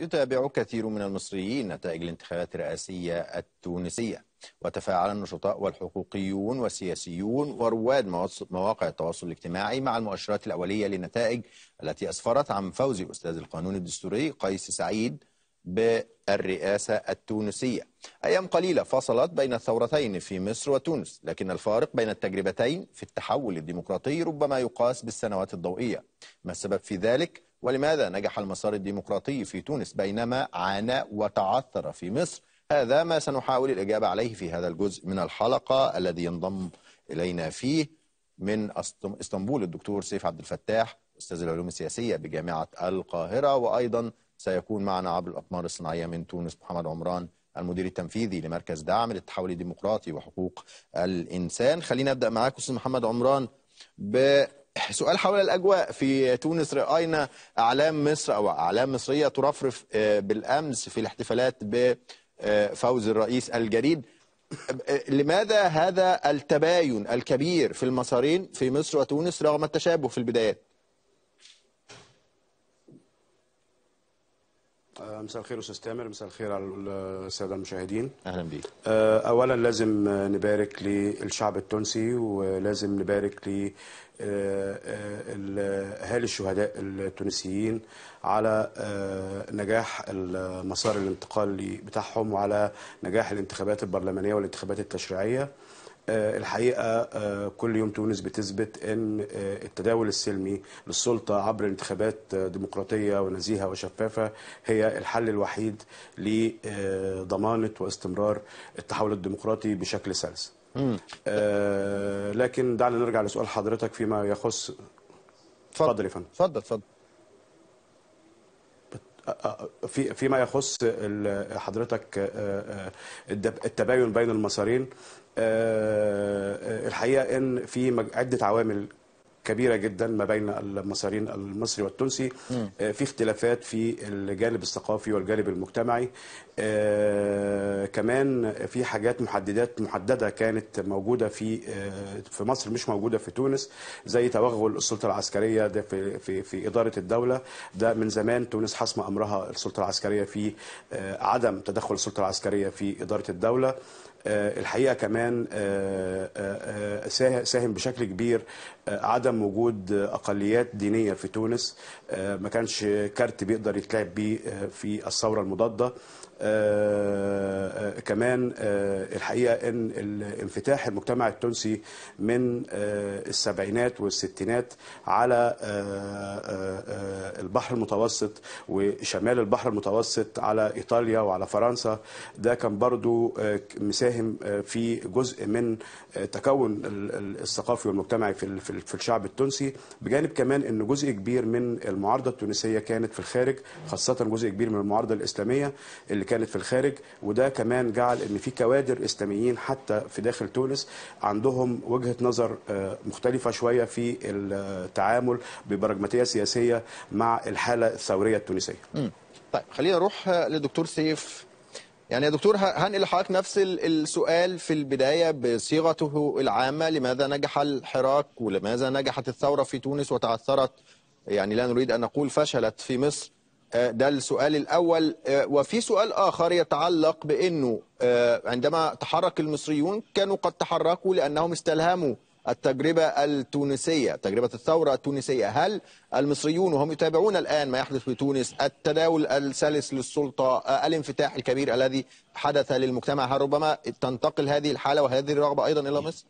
يتابع كثير من المصريين نتائج الانتخابات الرئاسية التونسية وتفاعل النشطاء والحقوقيون والسياسيون ورواد مواقع التواصل الاجتماعي مع المؤشرات الأولية للنتائج التي أسفرت عن فوز أستاذ القانون الدستوري قيس سعيد بالرئاسة التونسية أيام قليلة فصلت بين الثورتين في مصر وتونس لكن الفارق بين التجربتين في التحول الديمقراطي ربما يقاس بالسنوات الضوئية ما السبب في ذلك؟ ولماذا نجح المسار الديمقراطي في تونس بينما عانى وتعثر في مصر هذا ما سنحاول الإجابة عليه في هذا الجزء من الحلقة الذي ينضم إلينا فيه من اسطنبول الدكتور سيف عبد الفتاح أستاذ العلوم السياسية بجامعة القاهرة وأيضا سيكون معنا عبر الأقمار الصناعية من تونس محمد عمران المدير التنفيذي لمركز دعم للتحول الديمقراطي وحقوق الإنسان خلينا نبدأ معاك أستاذ محمد عمران سؤال حول الاجواء في تونس راينا اعلام مصر او اعلام مصريه ترفرف آه، بالامس في الاحتفالات بفوز الرئيس الجديد آه، آه، لماذا هذا التباين الكبير في المسارين في مصر وتونس رغم التشابه في البدايات آه، مساء الخير استاذ تامر مساء الخير على الساده المشاهدين اهلا بيك آه، اولا لازم نبارك للشعب التونسي ولازم نبارك ل آه، اهالي الشهداء التونسيين على نجاح المسار الانتقال بتاعهم وعلى نجاح الانتخابات البرلمانيه والانتخابات التشريعيه آه، الحقيقه آه، كل يوم تونس بتثبت ان آه، التداول السلمي للسلطه عبر انتخابات ديمقراطيه ونزيهه وشفافه هي الحل الوحيد لضمانه واستمرار التحول الديمقراطي بشكل سلس. لكن دعنا نرجع لسؤال حضرتك فيما يخص تفضل يا فندم اتفضل اتفضل في فيما يخص حضرتك آه، آه، التباين بين المسارين آه، الحقيقه ان في عده عوامل كبيره جدا ما بين المسارين المصري والتونسي آه، في اختلافات في الجانب الثقافي والجانب المجتمعي آه، كمان في حاجات محددات محدده كانت موجوده في آه، في مصر مش موجوده في تونس زي توغل السلطه العسكريه ده في في في اداره الدوله ده من زمان تونس حسم امرها السلطه العسكريه في عدم تدخل السلطه العسكريه في اداره الدوله آه، الحقيقه كمان آه، آه، ساهم بشكل كبير عدم وجود اقليات دينيه في تونس ما كانش كارت بيقدر يتلعب بيه في الثوره المضاده آه، آه، كمان آه، الحقيقه ان انفتاح المجتمع التونسي من السبعينات والستينات على البحر المتوسط وشمال البحر المتوسط على ايطاليا وعلى فرنسا ده كان برضو مساهم في جزء من تكون الثقافي والمجتمعي في الشعب التونسي بجانب كمان ان جزء كبير من المعارضه التونسيه كانت في الخارج خاصه جزء كبير من المعارضه الاسلاميه اللي كانت في الخارج وده كمان جعل ان في كوادر اسلاميين حتى في داخل تونس عندهم وجهه نظر آه، مختلفه شويه في التعامل ببراجماتيه سياسيه مع الحاله الثوريه التونسيه. طيب خلينا نروح للدكتور آه، سيف يعني يا دكتور هنقل لحضرتك نفس السؤال في البدايه بصيغته العامه لماذا نجح الحراك ولماذا نجحت الثوره في تونس وتعثرت يعني لا نريد ان نقول فشلت في مصر آه، ده السؤال الأول آه، وفي سؤال آخر يتعلق بأنه آه، عندما تحرك المصريون كانوا قد تحركوا لأنهم استلهموا التجربة التونسية تجربة الثورة التونسية هل المصريون وهم يتابعون الآن ما يحدث في تونس التداول السلس للسلطة الانفتاح الكبير الذي حدث للمجتمع هل ربما تنتقل هذه الحالة وهذه الرغبة أيضا إلى مصر؟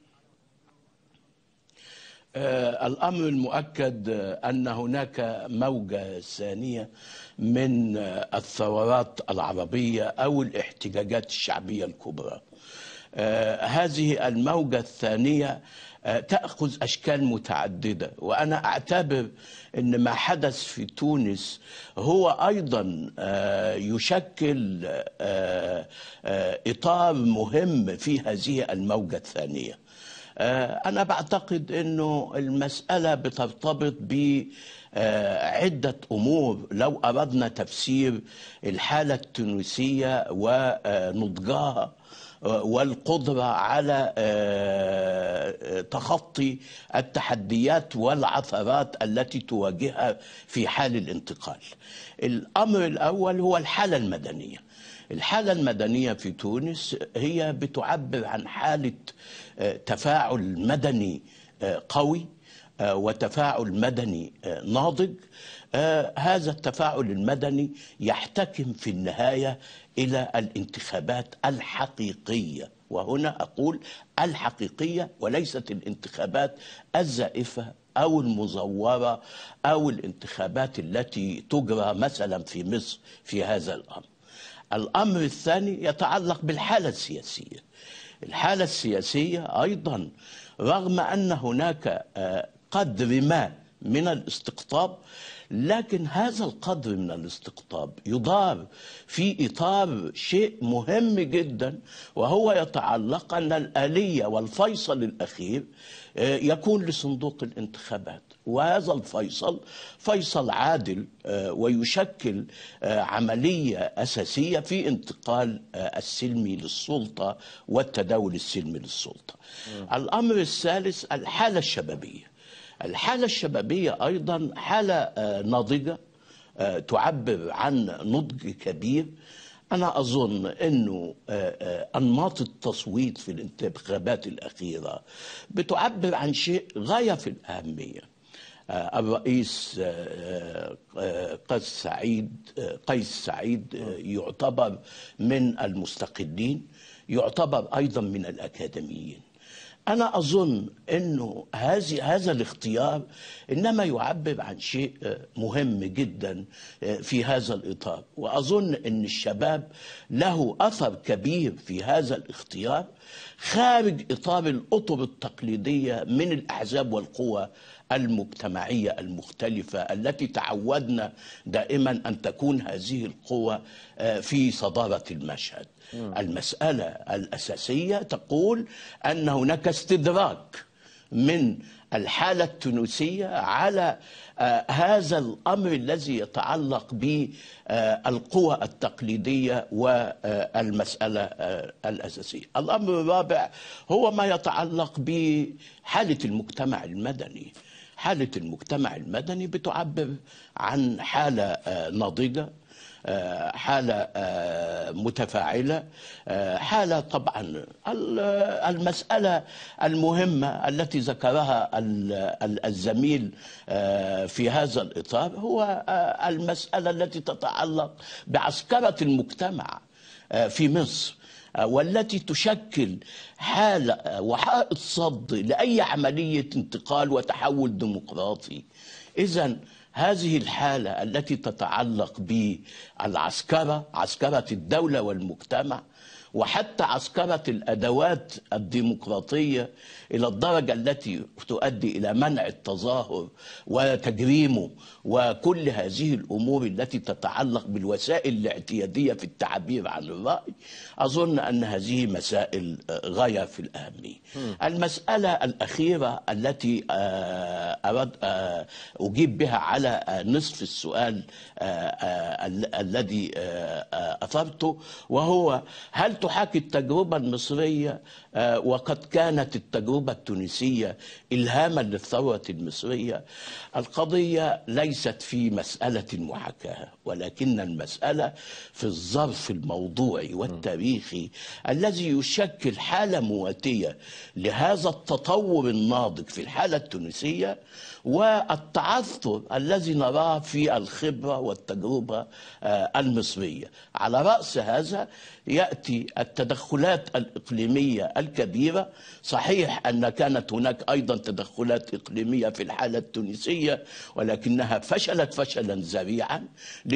آه، الأمر المؤكد أن هناك موجة ثانية من آه، الثورات العربية أو الاحتجاجات الشعبية الكبرى آه، هذه الموجة الثانية تأخذ أشكال متعددة وأنا أعتبر أن ما حدث في تونس هو أيضا يشكل إطار مهم في هذه الموجة الثانية آه، أنا بعتقد أنه المسألة بترتبط ب آه، عدة أمور لو أردنا تفسير الحالة التونسية ونضجها آه، والقدرة على تخطي التحديات والعثرات التي تواجهها في حال الانتقال الأمر الأول هو الحالة المدنية الحالة المدنية في تونس هي بتعبر عن حالة آه، تفاعل مدني آه، قوي آه، وتفاعل مدني ناضج هذا التفاعل المدني يحتكم في النهاية إلى الانتخابات الحقيقية وهنا أقول الحقيقية وليست الانتخابات الزائفة أو المزورة أو الانتخابات التي تجرى مثلا في مصر في هذا الأمر الأمر الثاني يتعلق بالحالة السياسية الحالة السياسية أيضا رغم أن هناك آه، قدر ما من الاستقطاب لكن هذا القدر من الاستقطاب يضار في إطار شيء مهم جدا وهو يتعلق أن الآلية والفيصل الأخير آه، يكون لصندوق الانتخابات وهذا الفيصل فيصل عادل آه، ويشكل آه، عملية أساسية في انتقال السلمي للسلطة والتداول السلمي للسلطة الأمر الثالث الحالة الشبابية الحالة الشبابية أيضا حالة آه، ناضجة آه، تعبر عن نضج كبير أنا أظن أنه آه، أنماط التصويت في الانتخابات الأخيرة بتعبر عن شيء غاية في الأهمية الرئيس قيس سعيد قيس سعيد يعتبر من المستقلين يعتبر أيضا من الأكاديميين أنا أظن أنه هذه هذا الاختيار إنما يعبر عن شيء آه، مهم جدا آه، في هذا الإطار وأظن أن الشباب له أثر كبير في هذا الاختيار خارج إطار الأطر التقليدية من الأحزاب والقوى المجتمعية المختلفة التي تعودنا دائما أن تكون هذه القوة آه، في صدارة المشهد المسألة الأساسية تقول أن هناك استدراك من الحالة التونسية على آه، هذا الأمر الذي يتعلق بالقوى آه، التقليدية والمسألة الأساسية الأمر الرابع هو ما يتعلق بحالة المجتمع المدني حالة المجتمع المدني بتعبر عن حالة آه، ناضجة آه، حالة آه، متفاعلة حالة طبعا المسألة المهمة التي ذكرها الزميل في هذا الإطار هو المسألة التي تتعلق بعسكرة المجتمع في مصر آه، والتي تشكل حالة آه، وحائط صد لأي عملية انتقال وتحول ديمقراطي إذا هذه الحالة التي تتعلق بالعسكرة عسكرة الدولة والمجتمع وحتى عسكرت الأدوات الديمقراطية إلى الدرجة التي تؤدي إلى منع التظاهر وتجريمه وكل هذه الأمور التي تتعلق بالوسائل الاعتيادية في التعبير عن الرأي أظن أن هذه مسائل آه، غاية في الأهمية المسألة الأخيرة التي آه، أرد آه، أجيب بها على نصف السؤال الذي أثرته وهو هل تحاكي التجربة المصرية آه، وقد كانت التجربة التونسية إلهاما للثورة المصرية القضية ليست في مسألة محاكاة ولكن المسألة في الظرف الموضوعي والتاريخي الذي يشكل حالة مواتية لهذا التطور الناضج في الحالة التونسية والتعثر الذي نراه في الخبرة والتجربة آه، المصرية على رأس هذا يأتي التدخلات الإقليمية الكبيرة صحيح أن كانت هناك أيضا تدخلات إقليمية في الحالة التونسية ولكنها فشلت فشلا ذريعا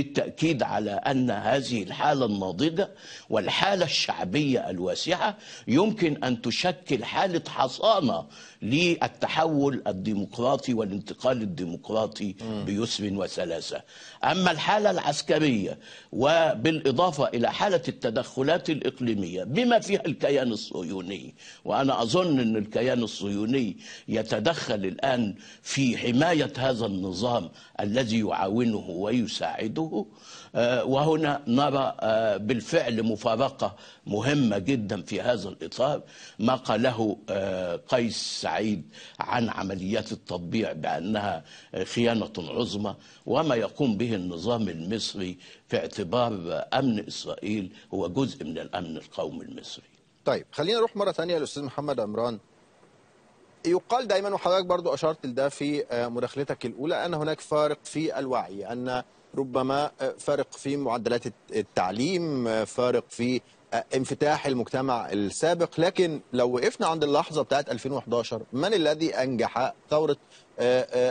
للتأكيد على أن هذه الحالة الناضجة والحالة الشعبية الواسعة يمكن أن تشكل حالة حصانة للتحول الديمقراطي والانتقال الديمقراطي بيسر وسلاسة أما الحالة العسكرية وبالإضافة إلى حالة التدخلات الإقليمية بما فيها الكيان الصهيوني وأنا أظن أن الكيان الصهيوني يتدخل الآن في حماية هذا النظام الذي يعاونه ويساعده فعله وهنا نرى آه، بالفعل مفارقة مهمة جدا في هذا الإطار ما قاله آه، قيس سعيد عن عمليات التطبيع بأنها خيانة عظمى وما يقوم به النظام المصري في اعتبار أمن إسرائيل هو جزء من الأمن القومي المصري طيب خلينا نروح مرة ثانية للأستاذ محمد عمران يقال دايما وحضرتك برضو أشرت لده في آه، مداخلتك الأولى أن هناك فارق في الوعي أن ربما آه، فارق في معدلات التعليم آه، فارق في آه، انفتاح المجتمع السابق لكن لو وقفنا عند اللحظه بتاعت 2011 من الذي انجح ثوره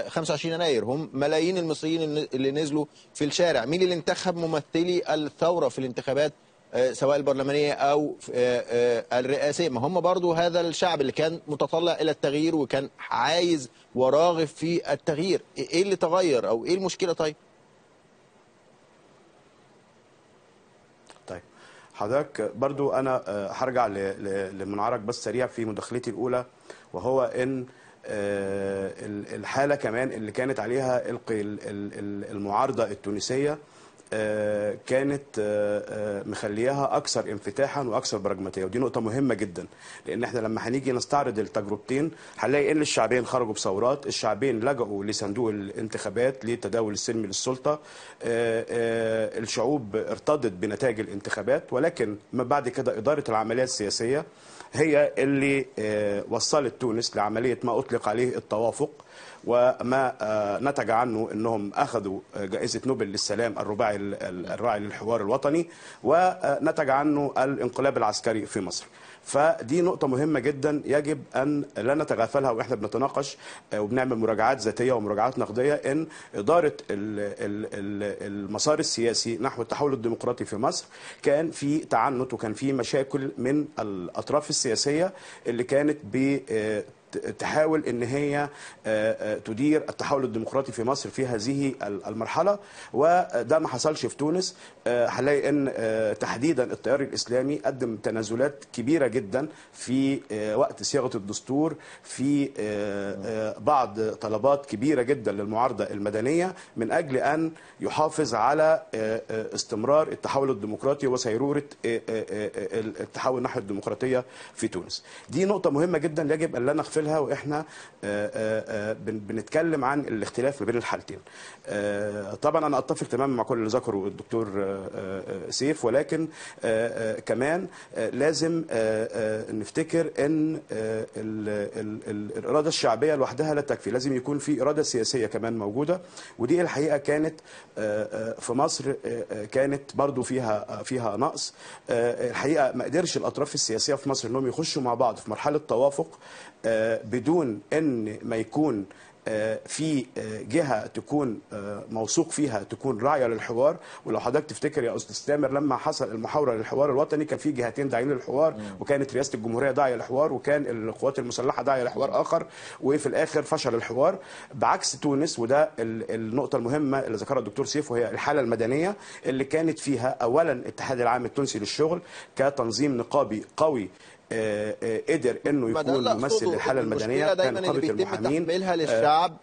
25 يناير هم ملايين المصريين اللي نزلوا في الشارع مين اللي انتخب ممثلي الثوره في الانتخابات سواء البرلمانيه او الرئاسيه ما هم برضو هذا الشعب اللي كان متطلع الى التغيير وكان عايز وراغب في التغيير ايه اللي تغير او ايه المشكله طيب حضرتك برضو انا آه، هرجع لمنعرج بس سريع في مداخلتي الاولى وهو ان آه، الحاله كمان اللي كانت عليها المعارضه التونسيه آه، كانت آه، آه، مخلياها اكثر انفتاحا واكثر براجماتيه ودي نقطه مهمه جدا لان احنا لما هنيجي نستعرض التجربتين هنلاقي ان الشعبين خرجوا بثورات الشعبين لجؤوا لصندوق الانتخابات للتداول السلمي للسلطه الشعوب ارتضت بنتائج الانتخابات ولكن ما بعد كده اداره العمليه السياسيه هي اللي وصلت تونس لعمليه ما اطلق عليه التوافق وما آه، نتج عنه انهم اخذوا آه، جائزه نوبل للسلام الرباعي الراعي للحوار الوطني ونتج عنه الانقلاب العسكري في مصر. فدي نقطة مهمة جدا يجب أن لا نتغافلها وإحنا بنتناقش آه، وبنعمل مراجعات ذاتية ومراجعات نقدية إن إدارة المسار السياسي نحو التحول الديمقراطي في مصر كان في تعنت وكان في مشاكل من الأطراف السياسية اللي كانت ب تحاول ان هي آه، آه، تدير التحول الديمقراطي في مصر في هذه المرحله وده ما حصلش في تونس آه، هنلاقي ان تحديدا التيار الاسلامي قدم تنازلات كبيره جدا في وقت صياغه الدستور في بعض طلبات كبيره جدا للمعارضه المدنيه من اجل ان يحافظ على استمرار التحول الديمقراطي وسيروره التحول نحو الديمقراطيه في تونس دي نقطه مهمه جدا يجب ان لا نغفلها بنعملها واحنا آه، آه، آه، بنتكلم عن الاختلاف ما بين الحالتين طبعا انا اتفق تماما مع كل اللي ذكره الدكتور سيف ولكن كمان لازم نفتكر ان الاراده الشعبيه لوحدها لا تكفي لازم يكون في اراده سياسيه كمان موجوده ودي الحقيقه كانت في مصر كانت برضو فيها فيها نقص الحقيقه ما قدرش الاطراف السياسيه في مصر انهم يخشوا مع بعض في مرحله توافق آه، بدون ان ما يكون آه، في آه، جهه تكون موثوق فيها تكون راعيه للحوار ولو حضرتك تفتكر يا استاذ تامر لما حصل المحاوره للحوار الوطني كان في جهتين داعين للحوار وكانت رئاسه الجمهوريه داعيه للحوار وكان القوات المسلحه داعيه لحوار اخر وفي الاخر فشل الحوار بعكس تونس وده النقطه المهمه اللي ذكرها الدكتور سيف وهي الحاله المدنيه اللي كانت فيها اولا الاتحاد العام التونسي للشغل كتنظيم نقابي قوي آه، آه، قدر انه يكون ممثل للحاله المدنيه كان قاده المحامين بيتم آه، للشعب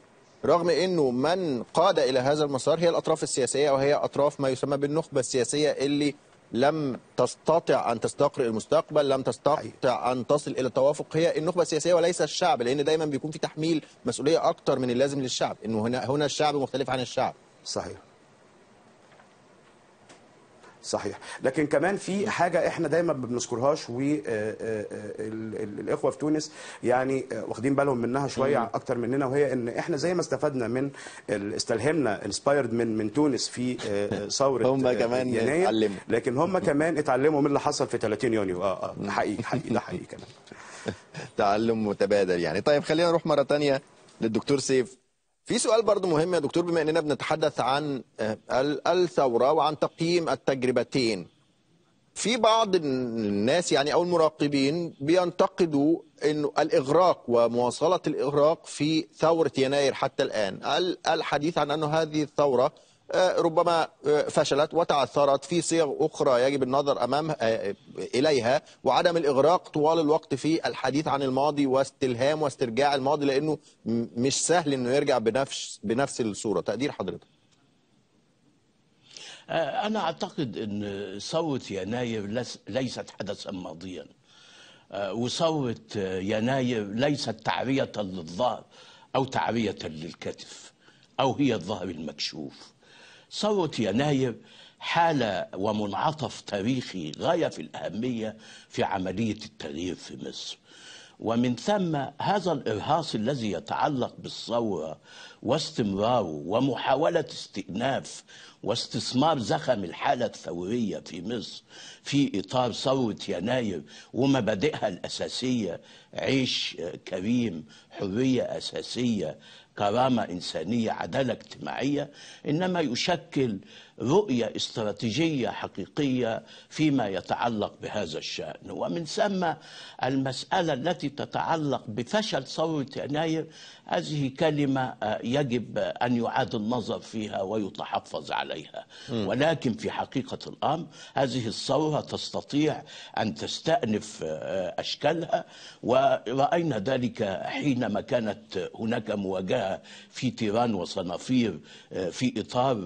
رغم انه من قاد الى هذا المسار هي الاطراف السياسيه وهي اطراف ما يسمى بالنخبه السياسيه اللي لم تستطع ان تستقرئ المستقبل، لم تستطع ان تصل الى التوافق هي النخبه السياسيه وليس الشعب لان دايما بيكون في تحميل مسؤوليه اكتر من اللازم للشعب، انه هنا هنا الشعب مختلف عن الشعب. صحيح. صحيح لكن كمان في حاجه احنا دايما ما بنذكرهاش والاخوه آه، آه، آه، في تونس يعني واخدين بالهم منها شويه اكتر مننا وهي ان احنا زي ما استفدنا من استلهمنا انسبايرد من من تونس في ثوره هم كمان اتعلموا لكن هم كمان اتعلموا من اللي حصل في 30 يونيو اه اه حقيقي حقيقي ده حقيقي كمان تعلم متبادل يعني طيب خلينا نروح مره ثانيه للدكتور سيف في سؤال برضه مهم يا دكتور بما اننا بنتحدث عن آه، الثوره وعن تقييم التجربتين في بعض الناس يعني او المراقبين بينتقدوا انه الاغراق ومواصله الاغراق في ثوره يناير حتى الان الحديث عن انه هذه الثوره آه، ربما آه، فشلت وتعثرت في صيغ أخرى يجب النظر أمام آه، إليها وعدم الإغراق طوال الوقت في الحديث عن الماضي واستلهام واسترجاع الماضي لأنه مش سهل أنه يرجع بنفس, بنفس الصورة تقدير حضرتك أنا أعتقد أن ثورة يناير ليست حدثا ماضيا وثورة يناير ليست تعرية للظهر أو تعرية للكتف أو هي الظهر المكشوف ثورة يناير حالة ومنعطف تاريخي غاية في الأهمية في عملية التغيير في مصر ومن ثم هذا الإرهاص الذي يتعلق بالثورة واستمراره ومحاولة استئناف واستثمار زخم الحالة الثورية في مصر في إطار ثورة يناير ومبادئها الأساسية عيش كريم حرية أساسية كرامة إنسانية عدالة اجتماعية إنما يشكل رؤية استراتيجية حقيقية فيما يتعلق بهذا الشأن ومن ثم المسألة التي تتعلق بفشل ثورة يناير هذه كلمة آه، يجب أن يعاد النظر فيها ويتحفظ عليها ولكن في حقيقة الأمر هذه الثورة تستطيع أن تستأنف آه، أشكالها ورأينا ذلك حينما كانت هناك مواجهة في تيران وصنافير آه، في إطار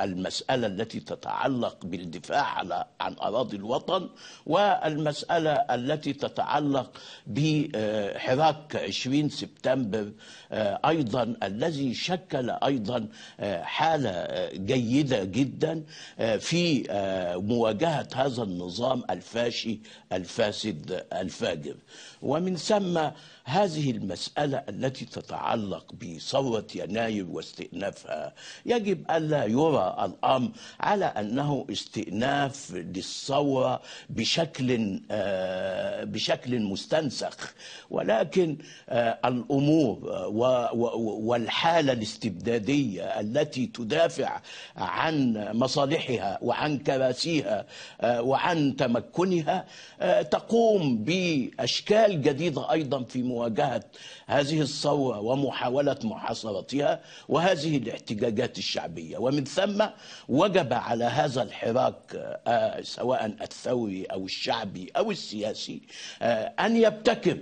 المسألة المسألة التي تتعلق بالدفاع على عن أراضي الوطن والمسألة التي تتعلق بحراك 20 سبتمبر آه، أيضا الذي شكل أيضا آه، حالة آه، جيدة جدا في مواجهة هذا النظام الفاشي الفاسد الفاجر ومن ثم هذه المسألة التي تتعلق بثورة يناير واستئنافها يجب ألا يرى الأمر على أنه استئناف للثورة بشكل آه، بشكل مستنسخ ولكن آه، الأمور آه، والحالة الاستبدادية التي تدافع عن مصالحها وعن كراسيها وعن تمكنها تقوم بأشكال جديدة أيضا في مواجهة هذه الثورة ومحاولة محاصرتها وهذه الاحتجاجات الشعبية ومن ثم وجب على هذا الحراك آه، سواء الثوري أو الشعبي أو السياسي آه، أن يبتكر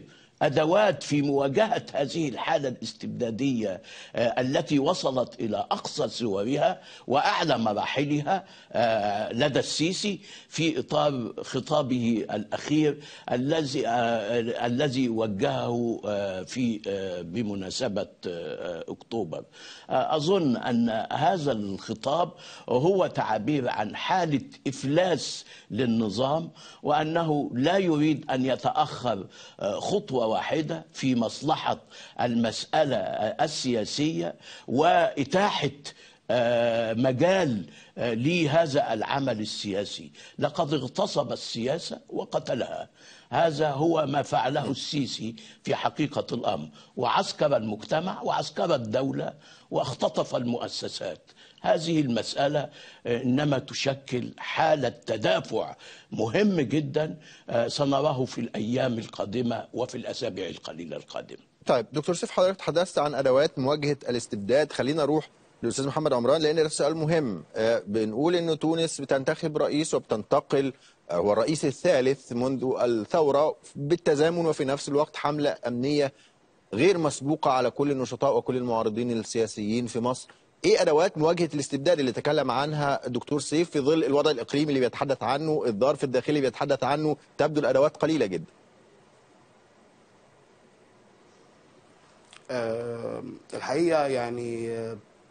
أدوات في مواجهة هذه الحالة الاستبدادية آه، التي وصلت إلى أقصى صورها وأعلى مراحلها آه، لدى السيسي في إطار خطابه الأخير الذي آه، الذي وجهه في بمناسبة أكتوبر أظن أن هذا الخطاب هو تعبير عن حالة إفلاس للنظام وأنه لا يريد أن يتأخر خطوة واحدة في مصلحة المسألة السياسية وإتاحة آه، مجال آه، لهذا العمل السياسي لقد اغتصب السياسة وقتلها هذا هو ما فعله السيسي في حقيقة الأمر وعسكر المجتمع وعسكر الدولة واختطف المؤسسات هذه المسألة آه، إنما تشكل حالة تدافع مهم جدا سنراه في الأيام القادمة وفي الأسابيع القليلة القادمة طيب دكتور سيف حضرتك تحدثت عن أدوات مواجهة الاستبداد خلينا نروح للاستاذ محمد عمران لان ده سؤال مهم آه، بنقول ان تونس بتنتخب رئيس وبتنتقل آه، هو الرئيس الثالث منذ الثوره بالتزامن وفي نفس الوقت حمله امنيه غير مسبوقه على كل النشطاء وكل المعارضين السياسيين في مصر ايه ادوات مواجهه الاستبداد اللي تكلم عنها الدكتور سيف في ظل الوضع الاقليمي اللي بيتحدث عنه الظرف الداخلي بيتحدث عنه تبدو الادوات قليله جدا آه، الحقيقه يعني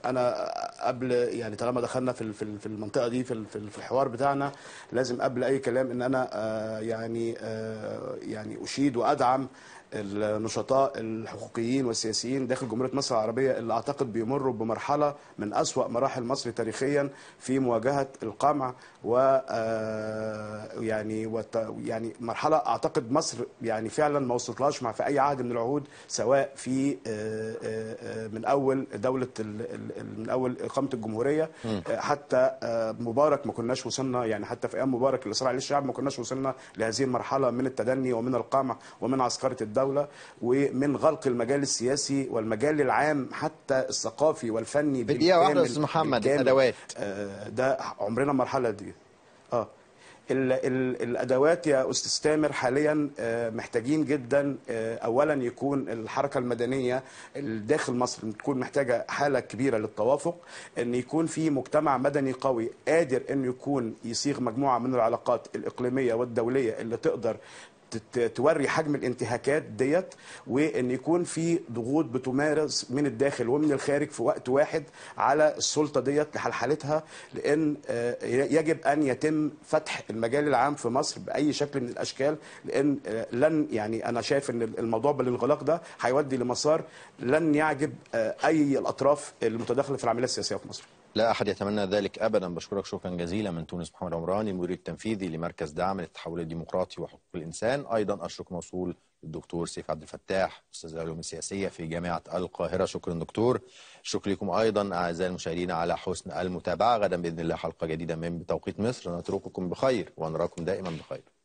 انا قبل يعني طالما دخلنا في في المنطقه دي في في الحوار بتاعنا لازم قبل اي كلام ان انا آه، يعني آه، يعني اشيد وادعم النشطاء الحقوقيين والسياسيين داخل جمهورية مصر العربية اللي أعتقد بيمروا بمرحلة من أسوأ مراحل مصر تاريخيا في مواجهة القمع و آه، يعني وت... يعني مرحلة أعتقد مصر يعني فعلا ما وصلتلهاش مع في أي عهد من العهود سواء في آه، آه، من أول دولة من أول إقامة الجمهورية حتى مبارك ما كناش وصلنا يعني حتى في أيام مبارك اللي صار عليه الشعب ما كناش وصلنا لهذه المرحلة من التدني ومن القمع ومن عسكرة الدم الدولة ومن غلق المجال السياسي والمجال العام حتى الثقافي والفني بدقيقة واحدة أستاذ محمد الأدوات آه، ده عمرنا المرحلة دي اه الـ الـ الادوات يا استاذ تامر حاليا آه، محتاجين جدا آه، اولا يكون الحركه المدنيه داخل مصر تكون محتاجه حاله كبيره للتوافق ان يكون في مجتمع مدني قوي قادر انه يكون يصيغ مجموعه من العلاقات الاقليميه والدوليه اللي تقدر توري حجم الانتهاكات ديت وان يكون في ضغوط بتمارس من الداخل ومن الخارج في وقت واحد على السلطه ديت لحلحلتها لان آه، يجب ان يتم فتح المجال العام في مصر باي شكل من الاشكال لان آه، لن يعني انا شايف ان الموضوع بالانغلاق ده هيودي لمسار لن يعجب آه، اي الاطراف المتداخله في العمليه السياسيه في مصر لا أحد يتمنى ذلك أبدا بشكرك شكرا جزيلا من تونس محمد عمران المدير التنفيذي لمركز دعم للتحول الديمقراطي وحقوق الإنسان أيضا اشرك موصول للدكتور سيف عبد الفتاح أستاذ العلوم السياسية في جامعة القاهرة شكرا دكتور شكرا لكم أيضا أعزائي المشاهدين على حسن المتابعة غدا بإذن الله حلقة جديدة من بتوقيت مصر نترككم بخير ونراكم دائما بخير